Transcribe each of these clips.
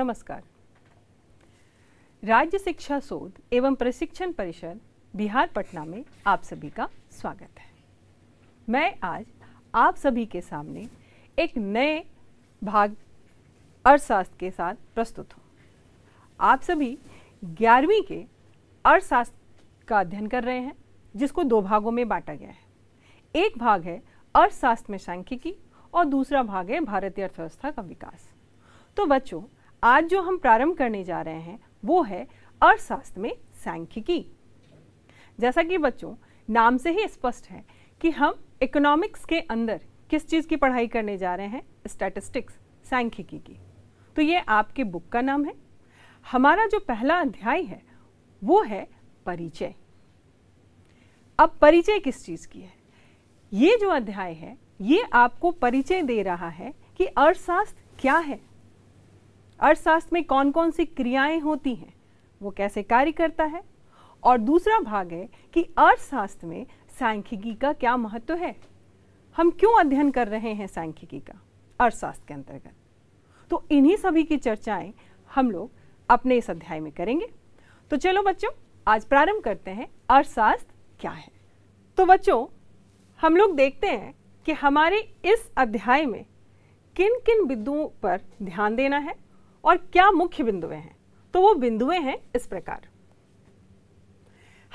नमस्कार राज्य शिक्षा शोध एवं प्रशिक्षण परिषद बिहार पटना में आप सभी का स्वागत है मैं आज आप सभी के सामने एक नए भाग अर्थशास्त्र के साथ प्रस्तुत हूँ आप सभी ग्यारहवीं के अर्थशास्त्र का अध्ययन कर रहे हैं जिसको दो भागों में बांटा गया है एक भाग है अर्थशास्त्र में सांख्यिकी और दूसरा भाग है भारतीय अर्थव्यवस्था का विकास तो बच्चों आज जो हम प्रारंभ करने जा रहे हैं वो है अर्थशास्त्र में सांख्यिकी जैसा कि बच्चों नाम से ही स्पष्ट है कि हम इकोनॉमिक्स के अंदर किस चीज़ की पढ़ाई करने जा रहे हैं स्टैटिस्टिक्स सांख्यिकी की तो ये आपके बुक का नाम है हमारा जो पहला अध्याय है वो है परिचय अब परिचय किस चीज़ की है ये जो अध्याय है ये आपको परिचय दे रहा है कि अर्थशास्त्र क्या है अर्थशास्त्र में कौन कौन सी क्रियाएं होती हैं वो कैसे कार्य करता है और दूसरा भाग है कि अर्थशास्त्र में सांख्यिकी का क्या महत्व है हम क्यों अध्ययन कर रहे हैं सांख्यिकी का अर्थशास्त्र के अंतर्गत तो इन्हीं सभी की चर्चाएं हम लोग अपने इस अध्याय में करेंगे तो चलो बच्चों आज प्रारंभ करते हैं अर्थशास्त्र क्या है तो बच्चों हम लोग देखते हैं कि हमारे इस अध्याय में किन किन बिंदुओं पर ध्यान देना है और क्या मुख्य बिंदुएं हैं तो वो बिंदुएं हैं इस प्रकार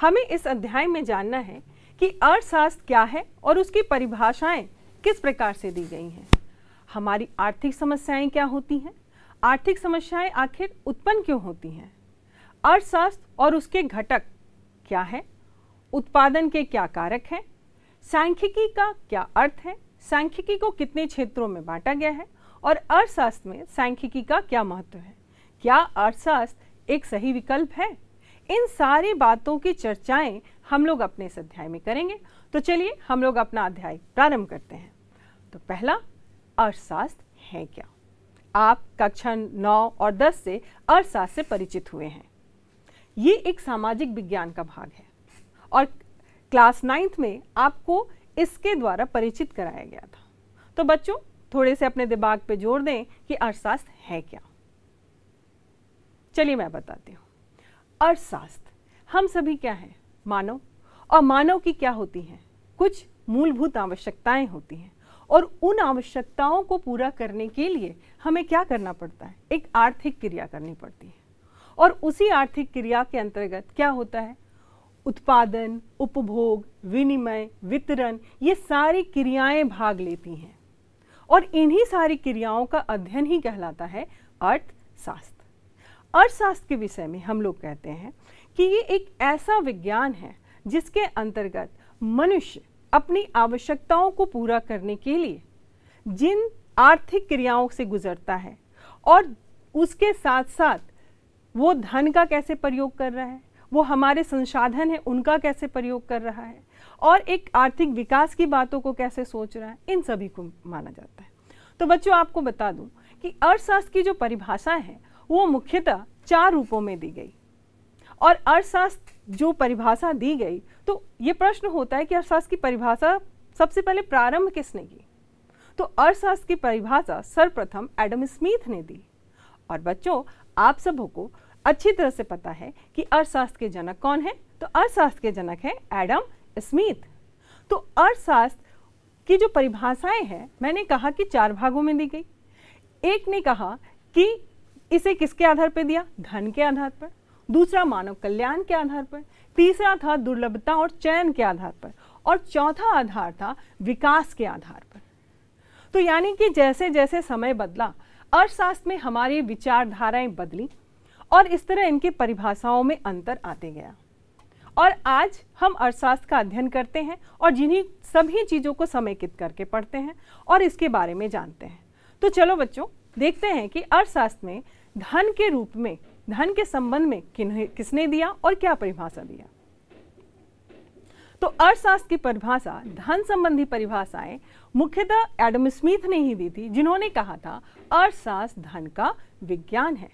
हमें इस अध्याय में जानना है कि अर्थशास्त्र क्या है और उसकी परिभाषाएं किस प्रकार से दी गई हैं हमारी आर्थिक समस्याएं क्या होती हैं आर्थिक समस्याएं आखिर उत्पन्न क्यों होती हैं अर्थशास्त्र और उसके घटक क्या हैं उत्पादन के क्या कारक हैं सांख्यिकी का क्या अर्थ है सांख्यिकी को कितने क्षेत्रों में बांटा गया है और अर्थशास्त्र में सांख्यिकी का क्या महत्व है क्या अर्थशास्त्र एक सही विकल्प है इन सारी बातों की चर्चाएं हम लोग अपने इस अध्याय में करेंगे तो चलिए हम लोग अपना अध्याय प्रारंभ करते हैं तो पहला अर्थशास्त्र है क्या आप कक्षा नौ और दस से अर्थशास्त्र से परिचित हुए हैं ये एक सामाजिक विज्ञान का भाग है और क्लास नाइन्थ में आपको इसके द्वारा परिचित कराया गया था तो बच्चों थोड़े से अपने दिमाग पे जोर दें कि अर्थशास्त्र है क्या चलिए मैं बताती हूँ अर्थशास्त्र हम सभी क्या हैं मानव और मानव की क्या होती हैं कुछ मूलभूत आवश्यकताएं होती हैं और उन आवश्यकताओं को पूरा करने के लिए हमें क्या करना पड़ता है एक आर्थिक क्रिया करनी पड़ती है और उसी आर्थिक क्रिया के अंतर्गत क्या होता है उत्पादन उपभोग विनिमय वितरण ये सारी क्रियाएं भाग लेती हैं और इन्हीं सारी क्रियाओं का अध्ययन ही कहलाता है अर्थशास्त्र अर्थशास्त्र के विषय में हम लोग कहते हैं कि ये एक ऐसा विज्ञान है जिसके अंतर्गत मनुष्य अपनी आवश्यकताओं को पूरा करने के लिए जिन आर्थिक क्रियाओं से गुजरता है और उसके साथ साथ वो धन का कैसे प्रयोग कर रहा है वो हमारे संसाधन है उनका कैसे प्रयोग कर रहा है और एक आर्थिक विकास की बातों को कैसे सोच रहा है इन सभी को माना जाता है तो बच्चों आपको बता दूं कि अर्थशास्त्र की जो परिभाषा है वो मुख्यतः चार रूपों में दी गई और अर्थशास्त्र जो परिभाषा दी गई तो ये प्रश्न होता है कि अर्थशास्त्र की परिभाषा सबसे पहले प्रारंभ किसने की तो अर्थशास्त्र की परिभाषा सर्वप्रथम एडम स्मिथ ने दी और बच्चों आप सबों को अच्छी तरह से पता है कि अर्थशास्त्र के जनक कौन है तो अर्थशास्त्र के जनक है एडम स्मिथ तो अर्थशास्त्र की जो परिभाषाएं हैं मैंने कहा कि चार भागों में दी गई एक ने कहा कि इसे किसके आधार पर दिया धन के आधार पर दूसरा मानव कल्याण के आधार पर तीसरा था दुर्लभता और चयन के आधार पर और चौथा आधार था विकास के आधार पर तो यानी कि जैसे जैसे समय बदला अर्थशास्त्र में हमारी विचारधाराएं बदली और इस तरह इनकी परिभाषाओं में अंतर आते गया और आज हम अर्थशास्त्र का अध्ययन करते हैं और जिन्हें सभी चीज़ों को समेकित करके पढ़ते हैं और इसके बारे में जानते हैं तो चलो बच्चों देखते हैं कि अर्थशास्त्र में धन के रूप में धन के संबंध में किसने दिया और क्या परिभाषा दिया तो अर्थशास्त्र की परिभाषा धन संबंधी परिभाषाएं मुख्यतः एडम स्मिथ ने ही दी थी जिन्होंने कहा था अर्थशास्त्र धन का विज्ञान है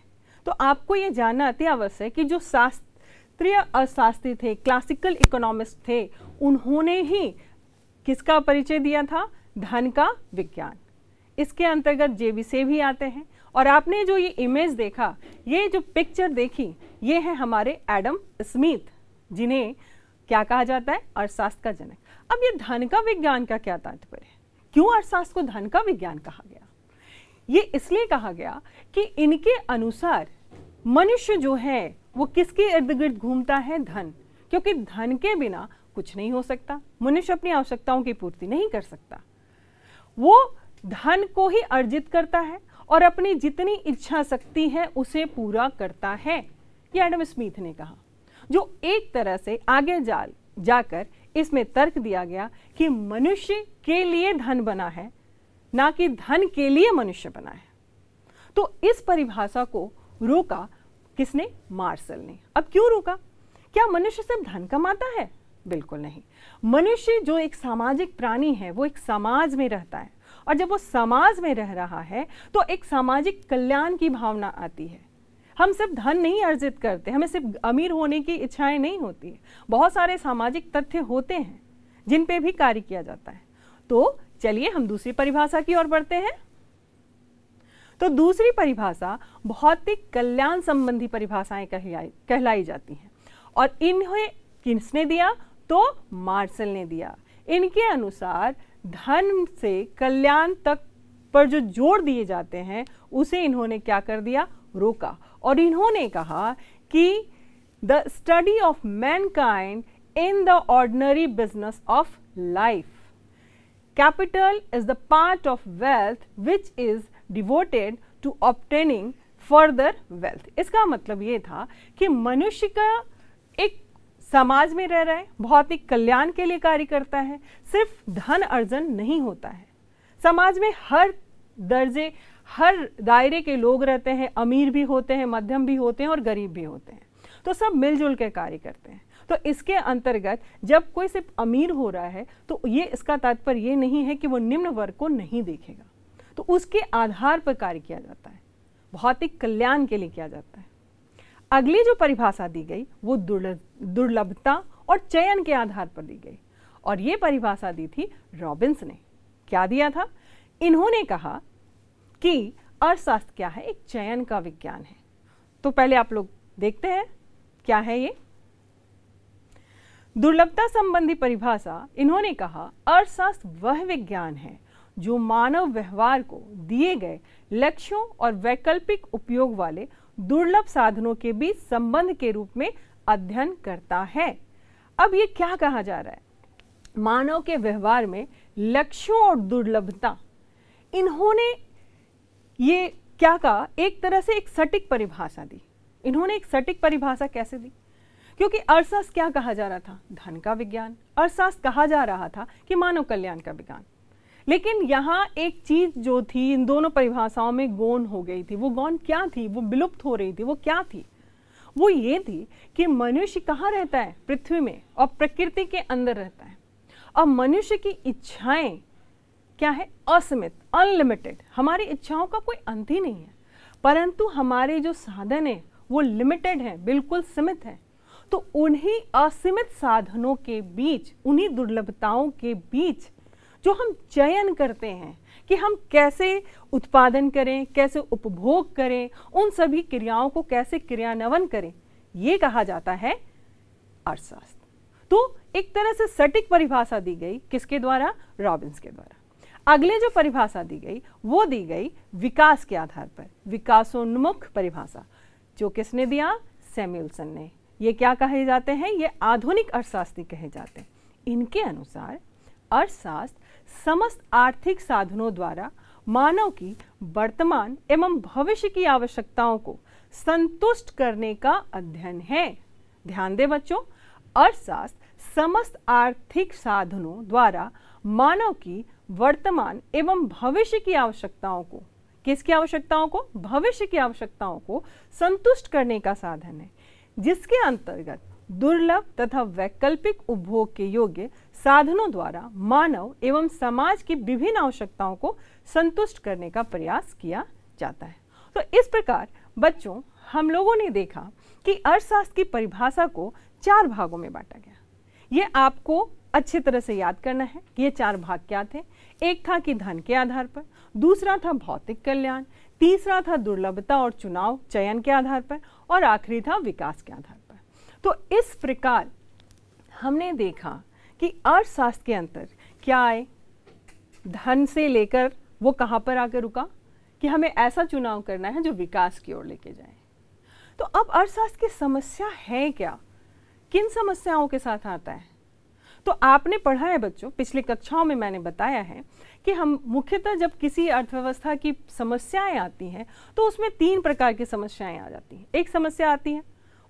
तो आपको यह जानना अति आवश्यक है कि जो शास्त्र शास्त्रीय अर्थशास्त्री थे क्लासिकल इकोनॉमिस्ट थे उन्होंने ही किसका परिचय दिया था धन का विज्ञान इसके अंतर्गत जेबी से भी आते हैं और आपने जो ये इमेज देखा ये जो पिक्चर देखी ये है हमारे एडम स्मिथ जिन्हें क्या कहा जाता है अर्थशास्त्र का जनक अब ये धन का विज्ञान का क्या तात्पर्य है क्यों अर्थशास्त्र को धन का विज्ञान कहा गया ये इसलिए कहा गया कि इनके अनुसार मनुष्य जो है वो किसके इर्द गिर्द घूमता है धन क्योंकि धन के बिना कुछ नहीं हो सकता मनुष्य अपनी आवश्यकताओं की पूर्ति नहीं कर सकता वो धन को ही अर्जित करता है और अपनी जितनी इच्छा शक्ति है उसे पूरा करता है ये एडम स्मिथ ने कहा जो एक तरह से आगे जा जाकर इसमें तर्क दिया गया कि मनुष्य के लिए धन बना है ना कि धन के लिए मनुष्य बना है तो इस परिभाषा को रोका किसने मार्शल ने अब क्यों रोका क्या मनुष्य सिर्फ धन कमाता है बिल्कुल नहीं मनुष्य जो एक सामाजिक प्राणी है वो एक समाज में रहता है और जब वो समाज में रह रहा है तो एक सामाजिक कल्याण की भावना आती है हम सिर्फ धन नहीं अर्जित करते हमें सिर्फ अमीर होने की इच्छाएं नहीं होती है बहुत सारे सामाजिक तथ्य होते हैं जिन पे भी कार्य किया जाता है तो चलिए हम दूसरी परिभाषा की ओर बढ़ते हैं तो दूसरी परिभाषा भौतिक कल्याण संबंधी परिभाषाएं कहलाई कहलाई जाती हैं और इन्हें किसने दिया तो मार्शल ने दिया इनके अनुसार धन से कल्याण तक पर जो जोड़ दिए जाते हैं उसे इन्होंने क्या कर दिया रोका और इन्होंने कहा कि the study of mankind in the ordinary business of life capital is the part of wealth which is devoted to obtaining further wealth इसका मतलब ये था कि मनुष्य का एक समाज में रह रहा है भौतिक कल्याण के लिए कार्य करता है सिर्फ धन अर्जन नहीं होता है समाज में हर दर्जे हर दायरे के लोग रहते हैं अमीर भी होते हैं मध्यम भी होते हैं और गरीब भी होते हैं तो सब मिलजुल के कार्य करते हैं तो इसके अंतर्गत जब कोई सिर्फ अमीर हो रहा है तो ये इसका तात्पर्य ये नहीं है कि वो निम्न वर्ग को नहीं देखेगा तो उसके आधार पर कार्य किया जाता है भौतिक कल्याण के लिए किया जाता है अगली जो परिभाषा दी गई वो दुर्लभता और चयन के आधार पर दी गई और ये परिभाषा दी थी रॉबिन्स ने क्या दिया था इन्होंने कहा कि अर्थशास्त्र क्या है एक चयन का विज्ञान है तो पहले आप लोग देखते हैं क्या है ये दुर्लभता संबंधी परिभाषा इन्होंने कहा अर्थशास्त्र वह विज्ञान है जो मानव व्यवहार को दिए गए लक्ष्यों और वैकल्पिक उपयोग वाले दुर्लभ साधनों के बीच संबंध के रूप में अध्ययन करता है अब ये क्या कहा जा रहा है मानव के व्यवहार में लक्ष्यों और दुर्लभता इन्होंने ये क्या कहा एक तरह से एक सटीक परिभाषा दी इन्होंने एक सटीक परिभाषा कैसे दी क्योंकि अर्थशास्त्र क्या कहा जा रहा था धन का विज्ञान अर्थशास्त्र कहा जा रहा था कि मानव कल्याण का विज्ञान लेकिन यहाँ एक चीज जो थी इन दोनों परिभाषाओं में गौन हो गई थी वो गौन क्या थी वो विलुप्त हो रही थी वो क्या थी वो ये थी कि मनुष्य कहाँ रहता है पृथ्वी में और प्रकृति के अंदर रहता है और मनुष्य की इच्छाएं क्या है असीमित अनलिमिटेड हमारी इच्छाओं का कोई अंत ही नहीं है परंतु हमारे जो साधन हैं वो लिमिटेड हैं बिल्कुल सीमित हैं तो उन्हीं असीमित साधनों के बीच उन्हीं दुर्लभताओं के बीच जो हम चयन करते हैं कि हम कैसे उत्पादन करें कैसे उपभोग करें उन सभी क्रियाओं को कैसे क्रियान्वयन करें यह कहा जाता है अर्थशास्त्र तो एक तरह से सटीक परिभाषा दी गई किसके द्वारा रॉबिन्स के द्वारा अगले जो परिभाषा दी गई वो दी गई विकास के आधार पर विकासोन्मुख परिभाषा जो किसने दिया सेम्युलसन ने ये क्या कहे जाते हैं ये आधुनिक अर्थशास्त्री कहे जाते हैं इनके अनुसार अर्थशास्त्र समस्त आर्थिक साधनों द्वारा मानव की वर्तमान एवं भविष्य की आवश्यकताओं को संतुष्ट करने का अध्ययन है ध्यान दें बच्चों अर्थशास्त्र समस्त आर्थिक साधनों द्वारा मानव की वर्तमान एवं भविष्य की आवश्यकताओं को किसकी आवश्यकताओं को भविष्य की आवश्यकताओं को संतुष्ट करने का साधन है जिसके अंतर्गत दुर्लभ तथा वैकल्पिक उपभोग के योग्य साधनों द्वारा मानव एवं समाज की विभिन्न आवश्यकताओं को संतुष्ट करने का प्रयास किया जाता है तो इस प्रकार बच्चों हम लोगों ने देखा कि अर्थशास्त्र की परिभाषा को चार भागों में बांटा गया ये आपको अच्छी तरह से याद करना है कि ये चार भाग क्या थे एक था कि धन के आधार पर दूसरा था भौतिक कल्याण तीसरा था दुर्लभता और चुनाव चयन के आधार पर और आखिरी था विकास के आधार पर तो इस प्रकार हमने देखा कि अर्थशास्त्र के अंतर क्या है धन से लेकर वो कहाँ पर आकर रुका कि हमें ऐसा चुनाव करना है जो विकास की ओर लेके जाए तो अब अर्थशास्त्र की समस्या है क्या किन समस्याओं के साथ आता है तो आपने पढ़ा है बच्चों पिछली कक्षाओं में मैंने बताया है कि हम मुख्यतः जब किसी अर्थव्यवस्था की समस्याएं आती हैं तो उसमें तीन प्रकार की समस्याएं आ जाती हैं एक समस्या आती है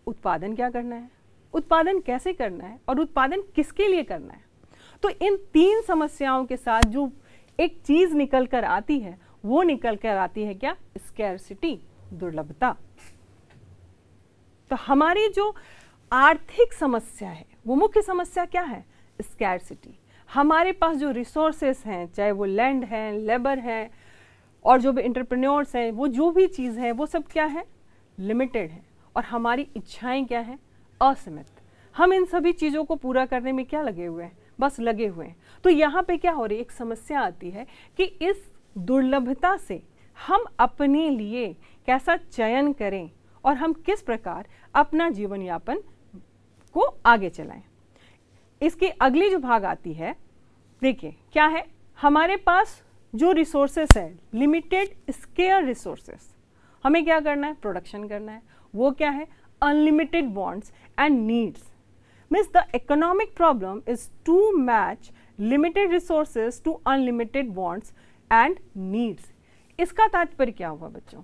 उत्पादन क्या करना है उत्पादन कैसे करना है और उत्पादन किसके लिए करना है तो इन तीन समस्याओं के साथ जो एक चीज़ निकल कर आती है वो निकल कर आती है क्या स्कैरसिटी दुर्लभता तो हमारी जो आर्थिक समस्या है वो मुख्य समस्या क्या है स्कैरसिटी हमारे पास जो रिसोर्सेस हैं चाहे वो लैंड है लेबर है और जो भी इंटरप्रन्योर्स हैं वो जो भी चीज़ है वो सब क्या है लिमिटेड है और हमारी इच्छाएं क्या हैं असीमित हम इन सभी चीज़ों को पूरा करने में क्या लगे हुए हैं बस लगे हुए हैं तो यहाँ पे क्या हो रही है एक समस्या आती है कि इस दुर्लभता से हम अपने लिए कैसा चयन करें और हम किस प्रकार अपना जीवन यापन को आगे चलाएं इसकी अगली जो भाग आती है देखिए क्या है हमारे पास जो रिसोर्सेस है लिमिटेड स्केयर रिसोर्सेस हमें क्या करना है प्रोडक्शन करना है वो क्या है unlimited wants and needs means the economic problem is to match limited resources to unlimited wants and needs इसका तात्पर्य क्या हुआ बच्चों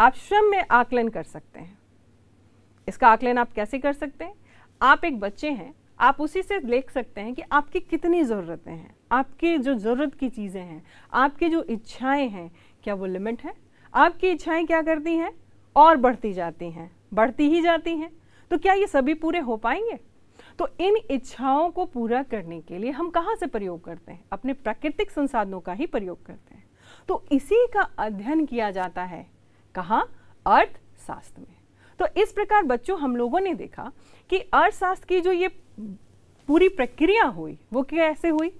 आप स्वयं में आकलन कर सकते हैं इसका आकलन आप कैसे कर सकते हैं आप एक बच्चे हैं आप उसी से देख सकते हैं कि आपकी कितनी ज़रूरतें हैं आपकी जो ज़रूरत की चीज़ें हैं आपकी जो इच्छाएं हैं क्या वो लिमिट हैं आपकी इच्छाएं क्या करती हैं और बढ़ती जाती हैं बढ़ती ही जाती हैं तो क्या ये सभी पूरे हो पाएंगे तो इन इच्छाओं को पूरा करने के लिए हम कहाँ से प्रयोग करते हैं अपने प्राकृतिक संसाधनों का ही प्रयोग करते हैं तो इसी का अध्ययन किया जाता है कहाँ अर्थशास्त्र में तो इस प्रकार बच्चों हम लोगों ने देखा कि अर्थशास्त्र की जो ये पूरी प्रक्रिया हुई वो कैसे हुई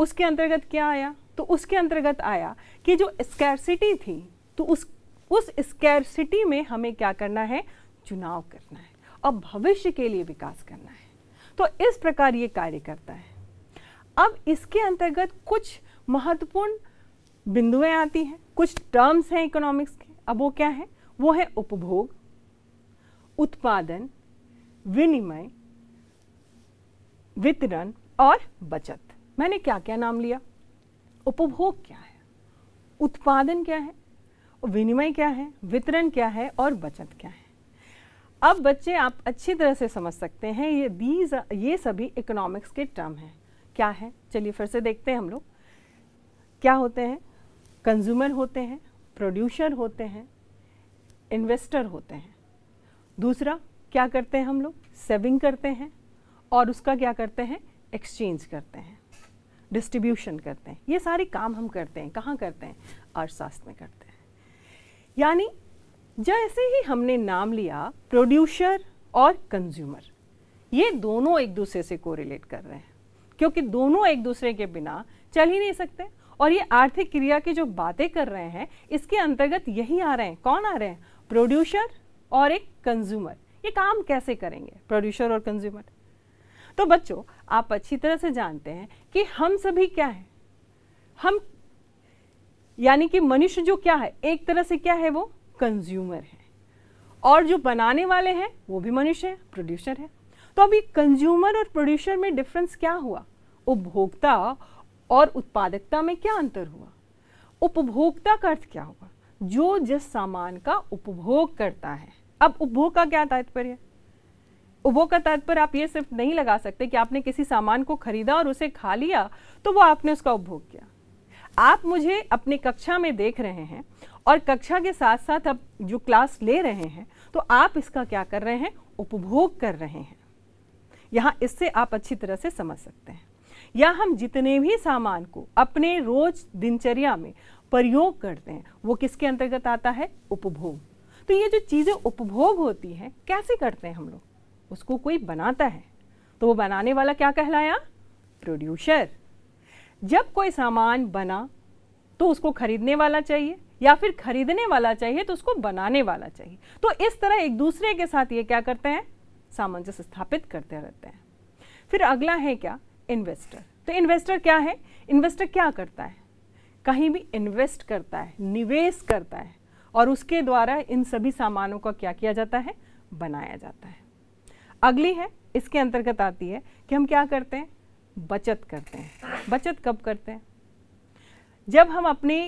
उसके अंतर्गत क्या आया तो उसके अंतर्गत आया कि जो स्कैरसिटी थी तो उस उस स्कैरसिटी में हमें क्या करना है चुनाव करना है और भविष्य के लिए विकास करना है तो इस प्रकार ये कार्य करता है अब इसके अंतर्गत कुछ महत्वपूर्ण बिंदुएं आती हैं कुछ टर्म्स हैं इकोनॉमिक्स के अब वो क्या है वो है उपभोग उत्पादन विनिमय वितरण और बचत मैंने क्या क्या नाम लिया उपभोग क्या है उत्पादन क्या है विनिमय क्या है वितरण क्या है और बचत क्या है अब बच्चे आप अच्छी तरह से समझ सकते हैं ये दीज ये सभी इकोनॉमिक्स के टर्म हैं क्या है चलिए फिर से देखते हैं हम लोग क्या होते हैं कंज्यूमर होते हैं प्रोड्यूसर होते हैं इन्वेस्टर होते हैं दूसरा क्या करते हैं हम लोग सेविंग करते हैं और उसका क्या करते हैं एक्सचेंज करते हैं डिस्ट्रीब्यूशन करते हैं ये सारे काम हम करते हैं कहाँ करते हैं अर्थशास्त्र में करते हैं यानी जैसे ही हमने नाम लिया प्रोड्यूसर और कंज्यूमर ये दोनों एक दूसरे से कोरिलेट कर रहे हैं क्योंकि दोनों एक दूसरे के बिना चल ही नहीं सकते और ये आर्थिक क्रिया की जो बातें कर रहे हैं इसके अंतर्गत यही आ रहे हैं कौन आ रहे हैं प्रोड्यूसर और एक कंज्यूमर ये काम कैसे करेंगे प्रोड्यूसर और कंज्यूमर तो बच्चों आप अच्छी तरह से जानते हैं कि हम सभी क्या हैं हम यानी कि मनुष्य जो क्या है एक तरह से क्या है वो कंज्यूमर है और जो बनाने वाले हैं वो भी मनुष्य है प्रोड्यूसर है तो अब ये कंज्यूमर और प्रोड्यूसर में डिफरेंस क्या हुआ उपभोक्ता और उत्पादकता में क्या अंतर हुआ उपभोक्ता का अर्थ क्या हुआ जो जिस सामान का उपभोग करता है अब उपभोग का क्या तात्पर्य उपभोग का तात्पर्य आप ये सिर्फ नहीं लगा सकते कि आपने किसी सामान को खरीदा और उसे खा लिया तो वो आपने उसका उपभोग किया आप मुझे अपनी कक्षा में देख रहे हैं और कक्षा के साथ साथ अब जो क्लास ले रहे हैं तो आप इसका क्या कर रहे हैं उपभोग कर रहे हैं यहाँ इससे आप अच्छी तरह से समझ सकते हैं या हम जितने भी सामान को अपने रोज दिनचर्या में प्रयोग करते हैं वो किसके अंतर्गत आता है उपभोग तो ये जो चीज़ें उपभोग होती हैं कैसे करते हैं हम लोग उसको कोई बनाता है तो वो बनाने वाला क्या कहलाया प्रोड्यूसर जब कोई सामान बना तो उसको खरीदने वाला चाहिए या फिर खरीदने वाला चाहिए तो उसको बनाने वाला चाहिए तो इस तरह एक दूसरे के साथ ये क्या करते हैं सामंजस्य स्थापित करते रहते हैं फिर अगला है क्या इन्वेस्टर तो इन्वेस्टर क्या है इन्वेस्टर क्या करता है कहीं भी इन्वेस्ट करता है निवेश करता है और उसके द्वारा इन सभी सामानों का क्या किया जाता है बनाया जाता है अगली है इसके अंतर्गत आती है कि हम क्या करते हैं बचत करते हैं बचत कब करते हैं जब हम अपनी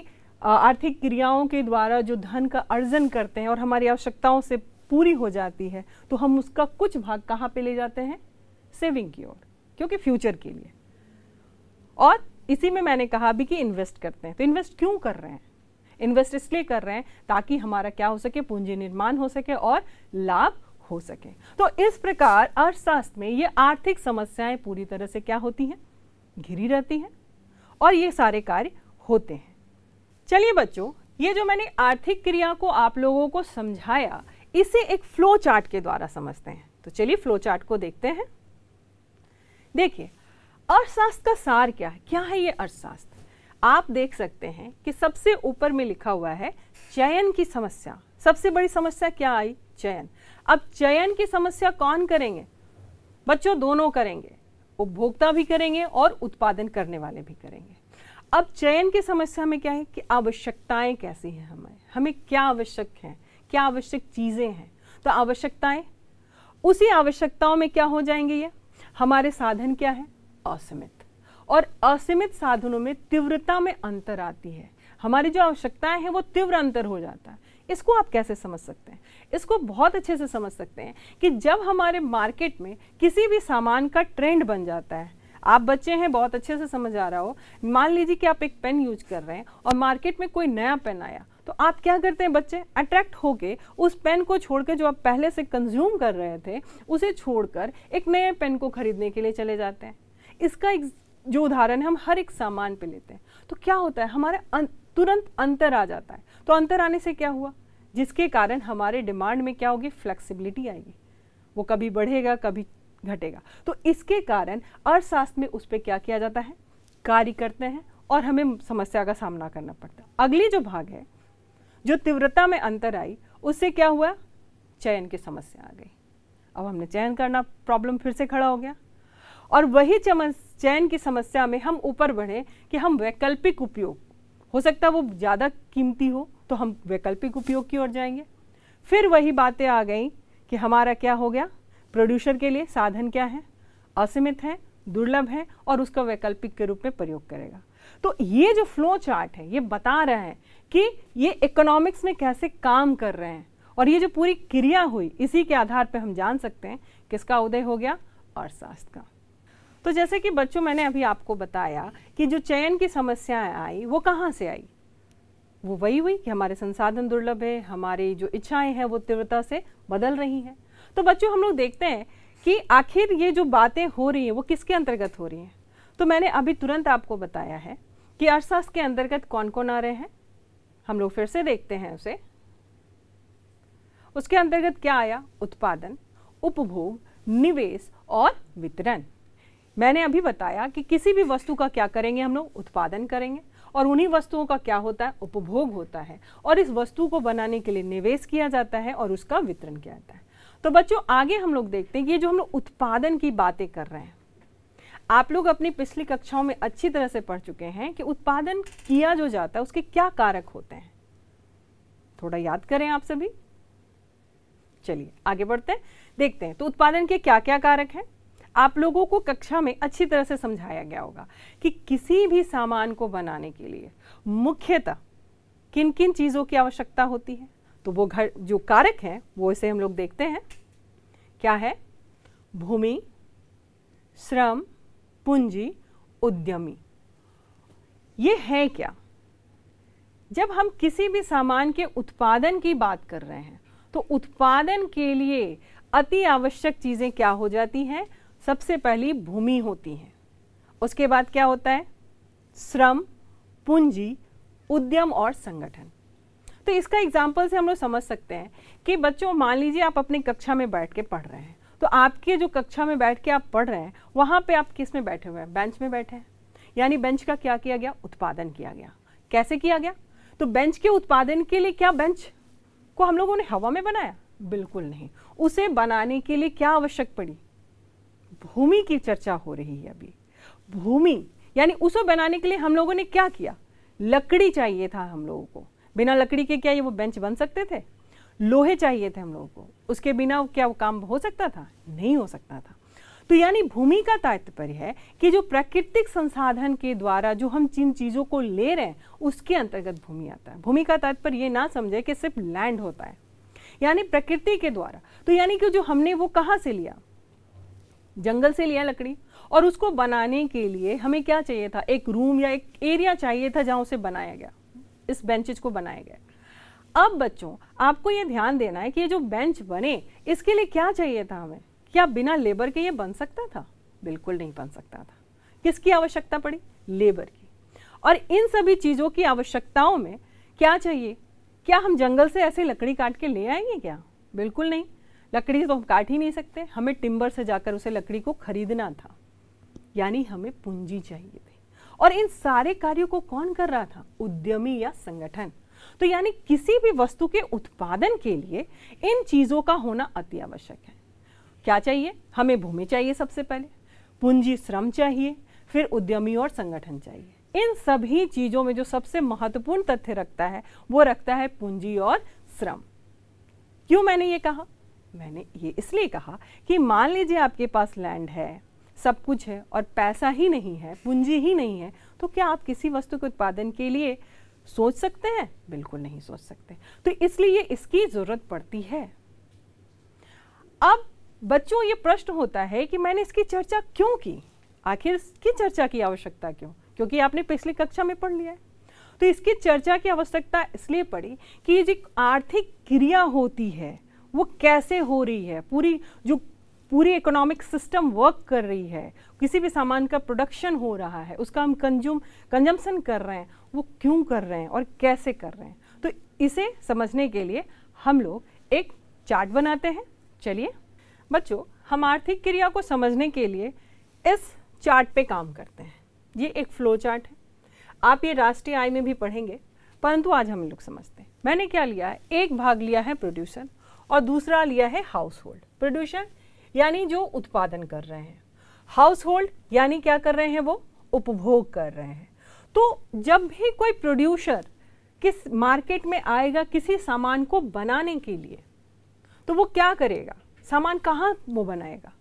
आर्थिक क्रियाओं के द्वारा जो धन का अर्जन करते हैं और हमारी आवश्यकताओं से पूरी हो जाती है तो हम उसका कुछ भाग कहाँ पे ले जाते हैं सेविंग की ओर क्योंकि फ्यूचर के लिए और इसी में मैंने कहा भी कि इन्वेस्ट करते हैं तो इन्वेस्ट क्यों कर रहे हैं इन्वेस्ट इसलिए कर रहे हैं ताकि हमारा क्या हो सके पूंजी निर्माण हो सके और लाभ हो सके तो इस प्रकार अर्थशास्त्र में ये आर्थिक समस्याएं पूरी तरह से क्या होती हैं घिरी रहती हैं और ये सारे कार्य होते हैं चलिए बच्चों ये जो मैंने आर्थिक क्रिया को आप लोगों को समझाया इसे एक फ्लो चार्ट के द्वारा समझते हैं तो चलिए फ्लो चार्ट को देखते हैं देखिए अर्थशास्त्र का सार क्या है क्या है ये अर्थशास्त्र आप देख सकते हैं कि सबसे ऊपर में लिखा हुआ है चयन की समस्या सबसे बड़ी समस्या क्या आई चयन अब चयन की समस्या कौन करेंगे बच्चों दोनों करेंगे उपभोक्ता भी करेंगे और उत्पादन करने वाले भी करेंगे अब चयन की समस्या में क्या है कि आवश्यकताएं कैसी हैं हमें हमें क्या आवश्यक है क्या आवश्यक चीज़ें हैं तो आवश्यकताएं उसी आवश्यकताओं में क्या हो जाएंगे ये हमारे साधन क्या है असीमित और असीमित साधनों में तीव्रता में अंतर आती है हमारी जो आवश्यकताएं हैं वो तीव्र अंतर हो जाता है इसको आप कैसे समझ सकते हैं इसको बहुत अच्छे से समझ सकते हैं कि जब हमारे मार्केट में किसी भी सामान का ट्रेंड बन जाता है आप बच्चे हैं बहुत अच्छे से समझ आ रहा हो मान लीजिए कि आप एक पेन यूज कर रहे हैं और मार्केट में कोई नया पेन आया तो आप क्या करते हैं बच्चे अट्रैक्ट होके उस पेन को छोड़कर जो आप पहले से कंज्यूम कर रहे थे उसे छोड़कर एक नए पेन को खरीदने के लिए चले जाते हैं इसका एक जो उदाहरण है हम हर एक सामान पे लेते हैं तो क्या होता है हमारा अं, तुरंत अंतर आ जाता है तो अंतर आने से क्या हुआ जिसके कारण हमारे डिमांड में क्या होगी फ्लेक्सिबिलिटी आएगी वो कभी बढ़ेगा कभी घटेगा तो इसके कारण अर्थशास्त्र में उस पर क्या किया जाता है कार्य करते हैं और हमें समस्या का सामना करना पड़ता है अगली जो भाग है जो तीव्रता में अंतर आई उससे क्या हुआ चयन की समस्या आ गई अब हमने चयन करना प्रॉब्लम फिर से खड़ा हो गया और वही चयन की समस्या में हम ऊपर बढ़े कि हम वैकल्पिक उपयोग हो सकता है वो ज़्यादा कीमती हो तो हम वैकल्पिक उपयोग की ओर जाएंगे फिर वही बातें आ गई कि हमारा क्या हो गया प्रोड्यूसर के लिए साधन क्या है असीमित है दुर्लभ है और उसका वैकल्पिक के रूप में प्रयोग करेगा तो ये जो फ्लो चार्ट है ये बता रहे हैं कि ये इकोनॉमिक्स में कैसे काम कर रहे हैं और ये जो पूरी क्रिया हुई इसी के आधार पर हम जान सकते हैं किसका उदय हो गया अर्थशास्त्र का तो जैसे कि बच्चों मैंने अभी आपको बताया कि जो चयन की समस्याएं आई वो कहाँ से आई वो वही हुई कि हमारे संसाधन दुर्लभ है हमारी जो इच्छाएं हैं वो तीव्रता से बदल रही हैं तो बच्चों हम लोग देखते हैं कि आखिर ये जो बातें हो रही हैं वो किसके अंतर्गत हो रही हैं तो मैंने अभी तुरंत आपको बताया है कि अर्थशास्त्र के अंतर्गत कौन कौन आ रहे हैं हम लोग फिर से देखते हैं उसे उसके अंतर्गत क्या आया उत्पादन उपभोग निवेश और वितरण मैंने अभी बताया कि किसी भी वस्तु का क्या करेंगे हम लोग उत्पादन करेंगे और उन्हीं वस्तुओं का क्या होता है उपभोग होता है और इस वस्तु को बनाने के लिए निवेश किया जाता है और उसका वितरण किया जाता है तो बच्चों आगे हम लोग देखते हैं कि ये जो हम लोग उत्पादन की बातें कर रहे हैं आप लोग अपनी पिछली कक्षाओं में अच्छी तरह से पढ़ चुके हैं कि उत्पादन किया जो जाता है उसके क्या कारक होते हैं थोड़ा याद करें आप सभी चलिए आगे बढ़ते हैं देखते हैं तो उत्पादन के क्या क्या कारक हैं आप लोगों को कक्षा में अच्छी तरह से समझाया गया होगा कि किसी भी सामान को बनाने के लिए मुख्यतः किन किन चीज़ों की आवश्यकता होती है तो वो घर जो कारक है वो इसे हम लोग देखते हैं क्या है भूमि श्रम पूंजी उद्यमी ये है क्या जब हम किसी भी सामान के उत्पादन की बात कर रहे हैं तो उत्पादन के लिए अति आवश्यक चीज़ें क्या हो जाती हैं सबसे पहली भूमि होती है उसके बाद क्या होता है श्रम पूंजी उद्यम और संगठन तो इसका एग्जाम्पल से हम लोग समझ सकते हैं कि बच्चों मान लीजिए आप अपनी कक्षा में बैठ के पढ़ रहे हैं तो आपके जो कक्षा में बैठ के आप पढ़ रहे हैं वहाँ पे आप किस में बैठे हुए हैं बेंच में बैठे हैं यानी बेंच का क्या किया गया उत्पादन किया गया कैसे किया गया तो बेंच के उत्पादन के लिए क्या बेंच को हम लोगों ने हवा में बनाया बिल्कुल नहीं उसे बनाने के लिए क्या आवश्यक पड़ी भूमि की चर्चा हो रही है अभी भूमि यानी उसे बनाने के लिए हम लोगों ने क्या किया लकड़ी चाहिए था हम लोगों को बिना लकड़ी के क्या ये वो बेंच बन सकते थे लोहे चाहिए थे हम लोगों को उसके बिना क्या वो काम हो सकता था नहीं हो सकता था तो यानी भूमि का तात्पर्य है कि जो प्राकृतिक संसाधन के द्वारा जो हम जिन चीज़ों को ले रहे हैं उसके अंतर्गत भूमि आता है भूमि का तात्पर्य ये ना समझे कि सिर्फ लैंड होता है यानी प्रकृति के द्वारा तो यानी कि जो हमने वो कहाँ से लिया जंगल से लिया लकड़ी और उसको बनाने के लिए हमें क्या चाहिए था एक रूम या एक एरिया चाहिए था जहाँ उसे बनाया गया इस बेंचेज को बनाया गया अब बच्चों आपको ये ध्यान देना है कि ये जो बेंच बने इसके लिए क्या चाहिए था हमें क्या बिना लेबर के ये बन सकता था बिल्कुल नहीं बन सकता था किसकी आवश्यकता पड़ी लेबर की और इन सभी चीज़ों की आवश्यकताओं में क्या चाहिए क्या हम जंगल से ऐसे लकड़ी काट के ले आएंगे क्या बिल्कुल नहीं लकड़ी तो हम काट ही नहीं सकते हमें टिम्बर से जाकर उसे लकड़ी को खरीदना था यानी हमें पूंजी चाहिए थी और इन सारे कार्यों को कौन कर रहा था उद्यमी या संगठन तो यानी किसी भी वस्तु के उत्पादन के लिए इन चीज़ों का होना अति आवश्यक है क्या चाहिए हमें भूमि चाहिए सबसे पहले पूंजी श्रम चाहिए फिर उद्यमी और संगठन चाहिए इन सभी चीज़ों में जो सबसे महत्वपूर्ण तथ्य रखता है वो रखता है पूंजी और श्रम क्यों मैंने ये कहा मैंने ये इसलिए कहा कि मान लीजिए आपके पास लैंड है सब कुछ है और पैसा ही नहीं है पूंजी ही नहीं है तो क्या आप किसी वस्तु के उत्पादन के लिए सोच सकते हैं बिल्कुल नहीं सोच सकते तो इसलिए इसकी ज़रूरत पड़ती है अब बच्चों ये प्रश्न होता है कि मैंने इसकी चर्चा क्यों की आखिर इसकी चर्चा की आवश्यकता क्यों क्योंकि आपने पिछली कक्षा में पढ़ लिया है तो इसकी चर्चा की आवश्यकता इसलिए पड़ी कि ये जो आर्थिक क्रिया होती है वो कैसे हो रही है पूरी जो पूरी इकोनॉमिक सिस्टम वर्क कर रही है किसी भी सामान का प्रोडक्शन हो रहा है उसका हम कंज्यूम कंजम्पशन कर रहे हैं वो क्यों कर रहे हैं और कैसे कर रहे हैं तो इसे समझने के लिए हम लोग एक चार्ट बनाते हैं चलिए बच्चों हम आर्थिक क्रिया को समझने के लिए इस चार्ट पे काम करते हैं ये एक फ्लो चार्ट है आप ये राष्ट्रीय आय में भी पढ़ेंगे परंतु आज हम लोग समझते हैं मैंने क्या लिया है एक भाग लिया है प्रोड्यूसर और दूसरा लिया है हाउस होल्ड प्रोड्यूशन यानी जो उत्पादन कर रहे हैं हाउस होल्ड यानी क्या कर रहे हैं वो उपभोग कर रहे हैं तो जब भी कोई प्रोड्यूसर किस मार्केट में आएगा किसी सामान को बनाने के लिए तो वो क्या करेगा सामान कहाँ वो बनाएगा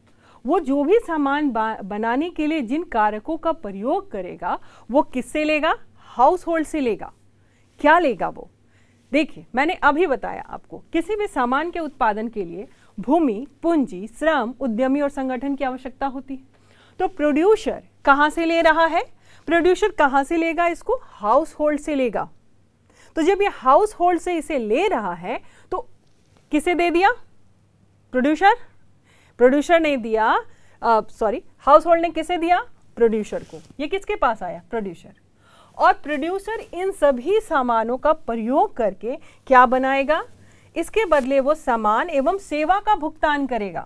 वो जो भी सामान बनाने के लिए जिन कारकों का प्रयोग करेगा वो किससे लेगा हाउस होल्ड से लेगा क्या लेगा वो देखिए मैंने अभी बताया आपको किसी भी सामान के उत्पादन के लिए भूमि पूंजी श्रम उद्यमी और संगठन की आवश्यकता होती है तो प्रोड्यूसर कहां से ले रहा है प्रोड्यूसर कहां से लेगा इसको हाउस होल्ड से लेगा तो जब ये हाउस होल्ड से इसे ले रहा है तो किसे दे दिया प्रोड्यूसर प्रोड्यूसर ने दिया सॉरी हाउस होल्ड ने किसे दिया प्रोड्यूसर को ये किसके पास आया प्रोड्यूसर और प्रोड्यूसर इन सभी सामानों का प्रयोग करके क्या बनाएगा इसके बदले वो सामान एवं सेवा का भुगतान करेगा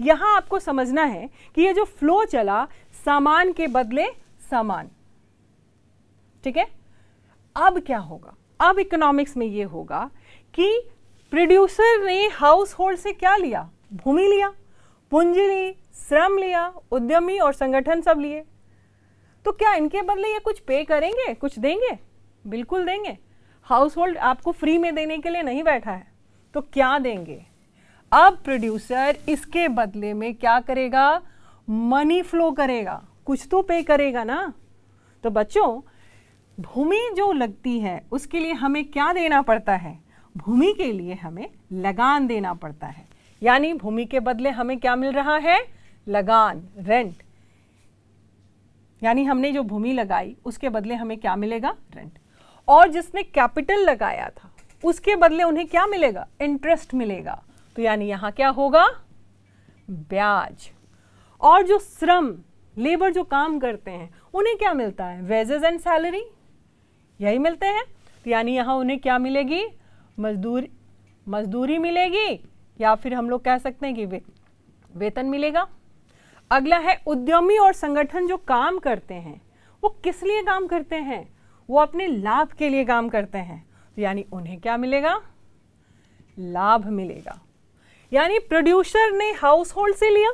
यहां आपको समझना है कि ये जो फ्लो चला सामान के बदले सामान ठीक है अब क्या होगा अब इकोनॉमिक्स में ये होगा कि प्रोड्यूसर ने हाउस होल्ड से क्या लिया भूमि लिया पूंजी ली श्रम लिया उद्यमी और संगठन सब लिए तो क्या इनके बदले ये कुछ पे करेंगे कुछ देंगे बिल्कुल देंगे हाउस होल्ड आपको फ्री में देने के लिए नहीं बैठा है तो क्या देंगे अब प्रोड्यूसर इसके बदले में क्या करेगा मनी फ्लो करेगा कुछ तो पे करेगा ना तो बच्चों भूमि जो लगती है उसके लिए हमें क्या देना पड़ता है भूमि के लिए हमें लगान देना पड़ता है यानी भूमि के बदले हमें क्या मिल रहा है लगान रेंट यानी हमने जो भूमि लगाई उसके बदले हमें क्या मिलेगा रेंट और जिसने कैपिटल लगाया था उसके बदले उन्हें क्या मिलेगा इंटरेस्ट मिलेगा तो यानी यहाँ क्या होगा ब्याज और जो श्रम लेबर जो काम करते हैं उन्हें क्या मिलता है वेजेज एंड सैलरी यही मिलते हैं तो यानी यहाँ उन्हें क्या मिलेगी मजदूर मजदूरी मिलेगी या फिर हम लोग कह सकते हैं कि वे, वेतन मिलेगा अगला है उद्यमी और संगठन जो काम करते हैं वो किस लिए काम करते हैं वो अपने लाभ के लिए काम करते हैं तो यानी उन्हें क्या मिलेगा लाभ मिलेगा यानी प्रोड्यूसर ने हाउस होल्ड से लिया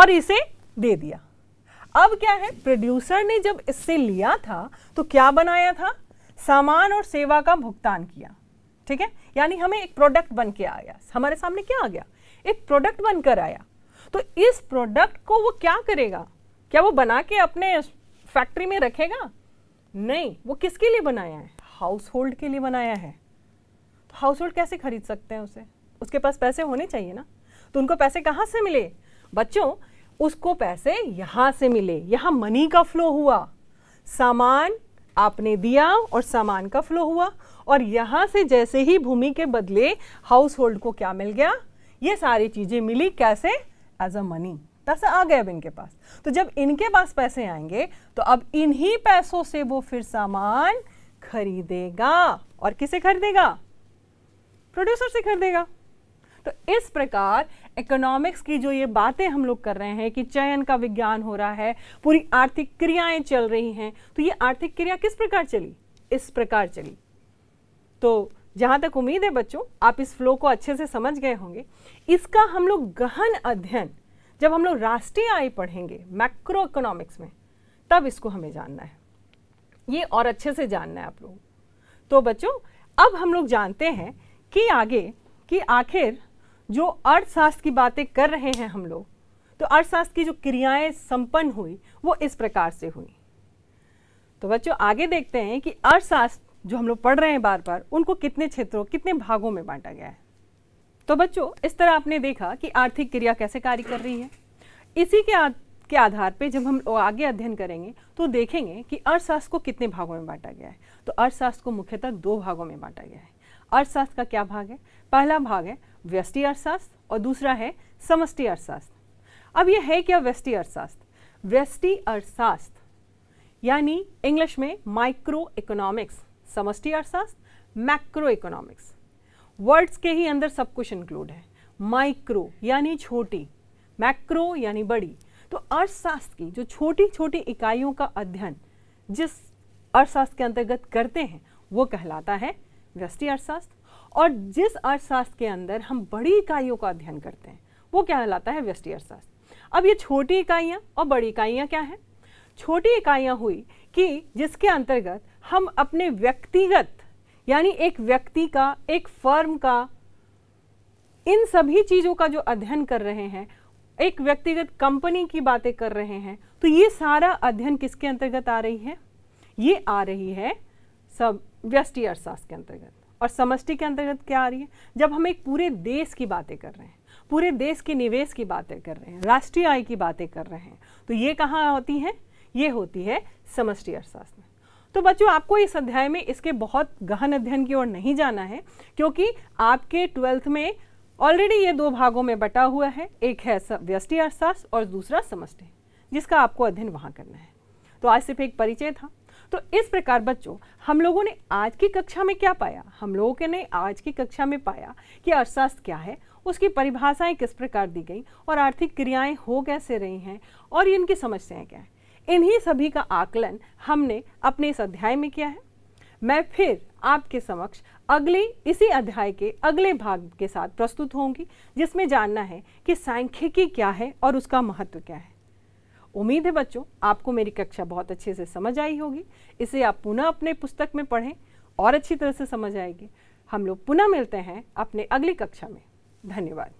और इसे दे दिया अब क्या है प्रोड्यूसर ने जब इससे लिया था तो क्या बनाया था सामान और सेवा का भुगतान किया ठीक है यानी हमें एक प्रोडक्ट बन के आया हमारे सामने क्या आ गया एक प्रोडक्ट बनकर आया तो इस प्रोडक्ट को वो क्या करेगा क्या वो बना के अपने फैक्ट्री में रखेगा नहीं वो किसके लिए बनाया है हाउस होल्ड के लिए बनाया है तो हाउस होल्ड कैसे खरीद सकते हैं उसे उसके पास पैसे होने चाहिए ना तो उनको पैसे कहाँ से मिले बच्चों उसको पैसे यहाँ से मिले यहाँ मनी का फ्लो हुआ सामान आपने दिया और सामान का फ्लो हुआ और यहाँ से जैसे ही भूमि के बदले हाउस होल्ड को क्या मिल गया ये सारी चीज़ें मिली कैसे एज अ मनी पैसा आ गए अब इनके पास तो जब इनके पास पैसे आएंगे तो अब इन्हीं पैसों से वो फिर सामान खरीदेगा और किसे खरीदेगा प्रोड्यूसर से खरीदेगा तो इस प्रकार इकोनॉमिक्स की जो ये बातें हम लोग कर रहे हैं कि चयन का विज्ञान हो रहा है पूरी आर्थिक क्रियाएं चल रही हैं तो ये आर्थिक क्रिया किस प्रकार चली इस प्रकार चली तो जहाँ तक उम्मीद है बच्चों आप इस फ्लो को अच्छे से समझ गए होंगे इसका हम लोग गहन अध्ययन जब हम लोग राष्ट्रीय आय पढ़ेंगे मैक्रो इकोनॉमिक्स में तब इसको हमें जानना है ये और अच्छे से जानना है आप लोग तो बच्चों अब हम लोग जानते हैं कि आगे कि आखिर जो अर्थशास्त्र की बातें कर रहे हैं हम लोग तो अर्थशास्त्र की जो क्रियाएं संपन्न हुई वो इस प्रकार से हुई तो बच्चों आगे देखते हैं कि अर्थशास्त्र जो हम लोग पढ़ रहे हैं बार बार उनको कितने क्षेत्रों कितने भागों में बांटा गया है तो बच्चों इस तरह आपने देखा कि आर्थिक क्रिया कैसे कार्य कर रही है इसी के आ, के आधार पे जब हम आगे अध्ययन करेंगे तो देखेंगे कि अर्थशास्त्र को कितने भागों में बांटा गया है तो अर्थशास्त्र को मुख्यतः दो भागों में बांटा गया है अर्थशास्त्र का क्या भाग है पहला भाग है व्यष्टि अर्थशास्त्र और दूसरा है समष्टि अर्थशास्त्र अब यह है क्या व्यष्टि अर्थशास्त्र व्यष्टि अर्थशास्त्र यानी इंग्लिश में माइक्रो इकोनॉमिक्स समष्टि अर्थशास्त्र मैक्रो इकोनॉमिक्स वर्ड्स के ही अंदर सब कुछ इंक्लूड है माइक्रो यानी छोटी मैक्रो यानी बड़ी तो अर्थशास्त्र की जो छोटी छोटी इकाइयों का अध्ययन जिस अर्थशास्त्र के अंतर्गत करते हैं वो कहलाता है व्यष्टि अर्थशास्त्र और जिस अर्थशास्त्र के अंदर हम बड़ी इकाइयों का अध्ययन करते हैं वो कहलाता है व्यष्टि अर्थशास्त्र अब ये छोटी इकाइयाँ और बड़ी इकाइयाँ क्या हैं छोटी इकाइयाँ हुई कि जिसके अंतर्गत हम अपने व्यक्तिगत यानी एक व्यक्ति का एक फर्म का इन सभी चीज़ों का जो अध्ययन कर रहे हैं एक व्यक्तिगत कंपनी की बातें कर रहे हैं तो ये सारा अध्ययन किसके अंतर्गत आ रही है ये आ रही है सब व्यष्टि अर्थशास्त्र के अंतर्गत और समष्टि के अंतर्गत क्या आ रही है जब हम एक पूरे देश की बातें कर रहे हैं पूरे देश के निवेश की बातें कर रहे हैं राष्ट्रीय आय की बातें कर रहे हैं तो ये कहाँ होती है ये होती है समष्टि अर्थशास्त्र तो बच्चों आपको इस अध्याय में इसके बहुत गहन अध्ययन की ओर नहीं जाना है क्योंकि आपके ट्वेल्थ में ऑलरेडी ये दो भागों में बटा हुआ है एक है व्यष्टि अर्थशास्त्र और दूसरा समष्टि जिसका आपको अध्ययन वहाँ करना है तो आज सिर्फ एक परिचय था तो इस प्रकार बच्चों हम लोगों ने आज की कक्षा में क्या पाया हम लोगों के ने आज की कक्षा में पाया कि अर्थशास्त्र क्या है उसकी परिभाषाएं किस प्रकार दी गई और आर्थिक क्रियाएं हो कैसे रही हैं और इनकी समस्याएं क्या हैं इन्हीं सभी का आकलन हमने अपने इस अध्याय में किया है मैं फिर आपके समक्ष अगले इसी अध्याय के अगले भाग के साथ प्रस्तुत होंगी जिसमें जानना है कि सांख्यिकी क्या है और उसका महत्व क्या है उम्मीद है बच्चों आपको मेरी कक्षा बहुत अच्छे से समझ आई होगी इसे आप पुनः अपने पुस्तक में पढ़ें और अच्छी तरह से समझ आएगी हम लोग पुनः मिलते हैं अपने अगली कक्षा में धन्यवाद